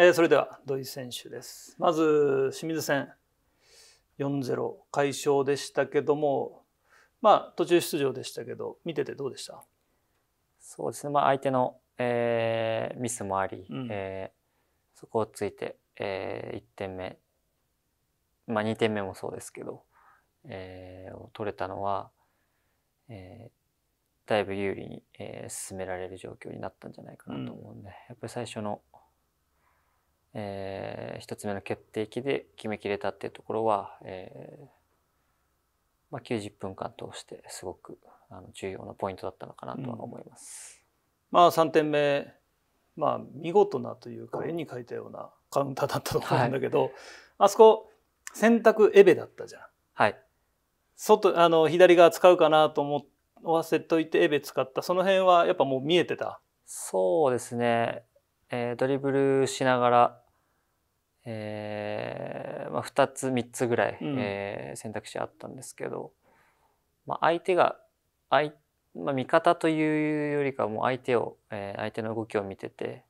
えー、それでは土井選手です。まず清水戦4-0快勝でしたけども、まあ途中出場でしたけど、見ててどうでした？そうですね。まあ相手の、えー、ミスもあり、うん、えー、そこをついて、えー、1点目、まあ2点目もそうですけど、えー、取れたのは、えー、だいぶ有利に、えー、進められる状況になったんじゃないかなと思うんで、うん、やっぱり最初のえー、1つ目の決定機で決めきれたっていうところは、えーまあ、90分間通してすごくあの重要なポイントだったのかなとは思います。うん、まあ、3点目、まあ、見事なというか絵に描いたようなカウンターだったと思うんだけど、はい、あそこ選択エベだったじゃん。はい、外あの左側使うかなと思わせといてエベ使ったその辺はやっぱもう見えてたそうですね、えー、ドリブルしながらえーまあ、2つ3つぐらい、うん、えー、選択肢あったんですけど、まあ、相手が相、まあ、味方というよりかはもう相手を、えー、相手の動きを見てて、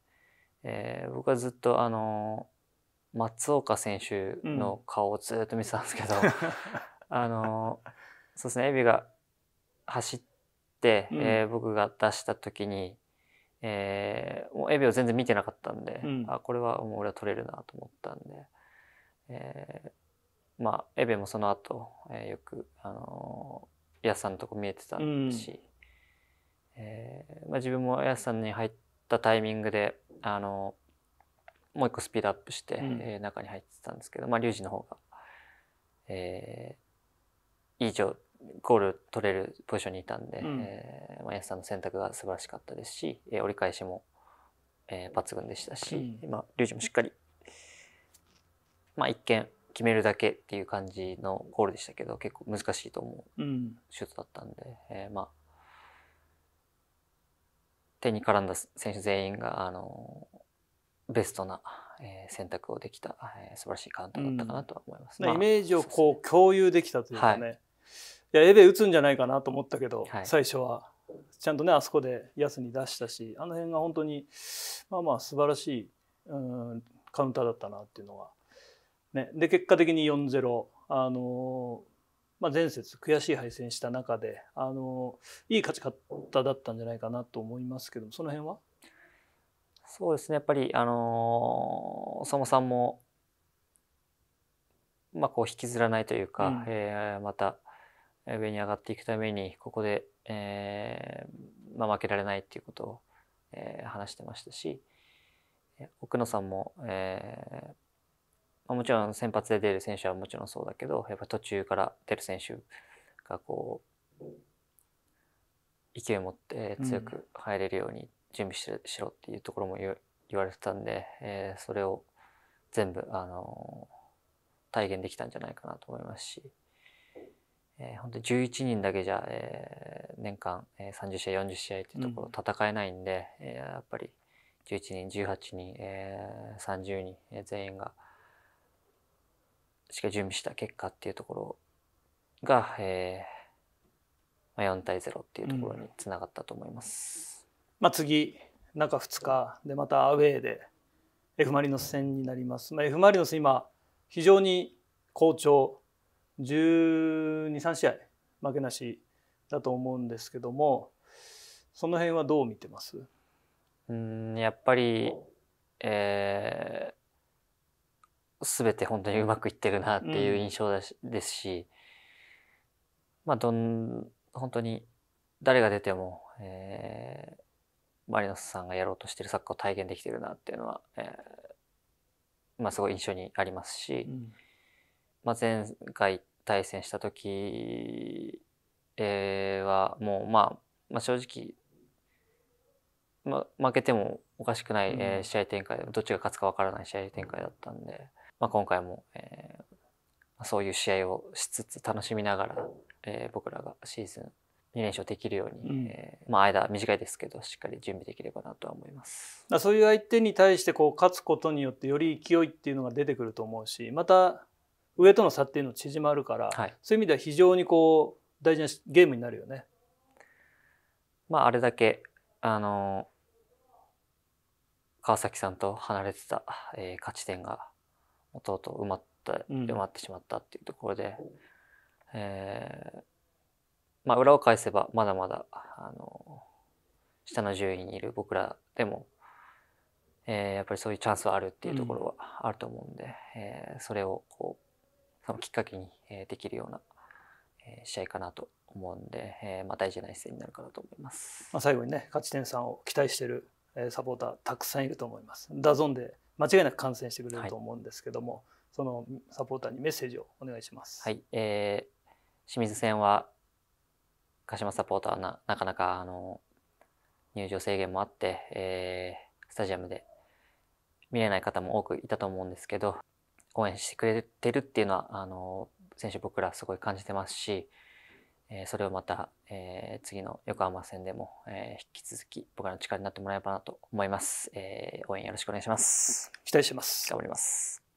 えー、僕はずっとあのー、松岡選手の顔をずっと見てたんですけど、うん、あのそうですねエビが走って、うん、えー、僕が出した時にえー、もうエビを全然見てなかったんで、うん、あこれはもう俺は取れるなと思ったんで、えー、まあエビもその後、えー、よく、あのー、さんのとこ見えてたし、うん、えー、まあ、自分も安さんに入ったタイミングで、あのー、もう一個スピードアップして、うん、えー、中に入ってたんですけど、まあ、リュウジの方が、えー、いい状ゴール取れるポジションにいたんで、うん、えー、まあ、安さんの選択が素晴らしかったですし、えー、折り返しも、えー、抜群でしたし、うん、まあ、リュもしっかり、まあ、一見決めるだけっていう感じのゴールでしたけど結構難しいと思うシュートだったんで、うん、えまあ、手に絡んだ選手全員が、あのベストな、え選択をできた、えー、素晴らしいカウンターだったかなとは思います。イメージをこう、共有できたというかね、はいいやエベ打つんじゃないかなと思ったけど、はい、最初はちゃんとねあそこで安に出したしあの辺が本当にまあまあ素晴らしい、うん、カウンターだったなっていうのは。ね、で結果的に4-0、あのまあ、前節悔しい敗戦した中で、あのいい勝ち方だったんじゃないかなと思いますけどその辺はそうですねやっぱり、あのー、相もさんも、まあ、こう引きずらないというか、うん、えー、また上に上がっていくためにここで、えー、まあ、負けられないっていうことを、えー、話してましたし奥野さんも、えー、まあ、もちろん先発で出る選手はもちろんそうだけどやっぱ途中から出る選手がこう勢いを持って強く入れるように準備し,、しろっていうところも言われてたんで、えー、それを全部、あのー、体現できたんじゃないかなと思いますし。えー、本当に11人だけじゃ、えー、年間、えー、30試合40試合っていうところ戦えないんで、うん、えー、やっぱり11人18人、えー、30人、えー、全員がしか準備した結果っていうところが、えーまあ、4対0っていうところにつながったと思います。うん、まあ、次中2日でまたアウェーで F・ マリノス戦になります。まあ、F・ マリノス今非常に好調12、3試合負けなしだと思うんですけどもその辺はどう見てますうんやっぱり、えー、全て本当にうまくいってるなっていう印象ですし、うん、まあどん本当に誰が出ても、えー、マリノスさんがやろうとしてるサッカーを体現できてるなっていうのは、えーまあ、すごい印象にありますし、うん、まあ、前回対戦した時はもう、まあ、まあ正直、ま、負けてもおかしくない、え試合展開、どっちが勝つかわからない試合展開だったんで、まあ、今回も、えそういう試合をしつつ楽しみながら、え僕らがシーズン2連勝できるように、うん、えー、まあ、間短いですけどしっかり準備できればなとは思いますそういう相手に対してこう勝つことによってより勢いっていうのが出てくると思うしまた上との差っていうの縮まるから、はい、そういう意味では非常にこう大事なゲームになるよね。まあ、あれだけあの川崎さんと離れてた、えー、勝ち点がとうとう埋まって、埋まってしまったっていうところで、うん、えー、まあ、裏を返せばまだまだあの下の順位にいる僕らでも、えー、やっぱりそういうチャンスはあるっていうところはあると思うんで、うん、えー、それをこう多分きっかけに、えできるような、え試合かなと思うんで、えまあ、大事な一戦になるかなと思います。まあ、最後にね勝ち点3を期待してる、えサポーターたくさんいると思います。ダゾンで間違いなく観戦してくれると思うんですけども、はい、そのサポーターにメッセージをお願いします。はい、えー、清水戦は鹿島サポーターななかなかあの入場制限もあって、えー、スタジアムで見れない方も多くいたと思うんですけど応援してくれてるっていうのはあの選手僕らすごい感じてますし、えー、それをまた、えー、次の横浜戦でも、えー、引き続き僕らの力になってもらえればなと思います、え応援よろしくお願いします期待してます頑張ります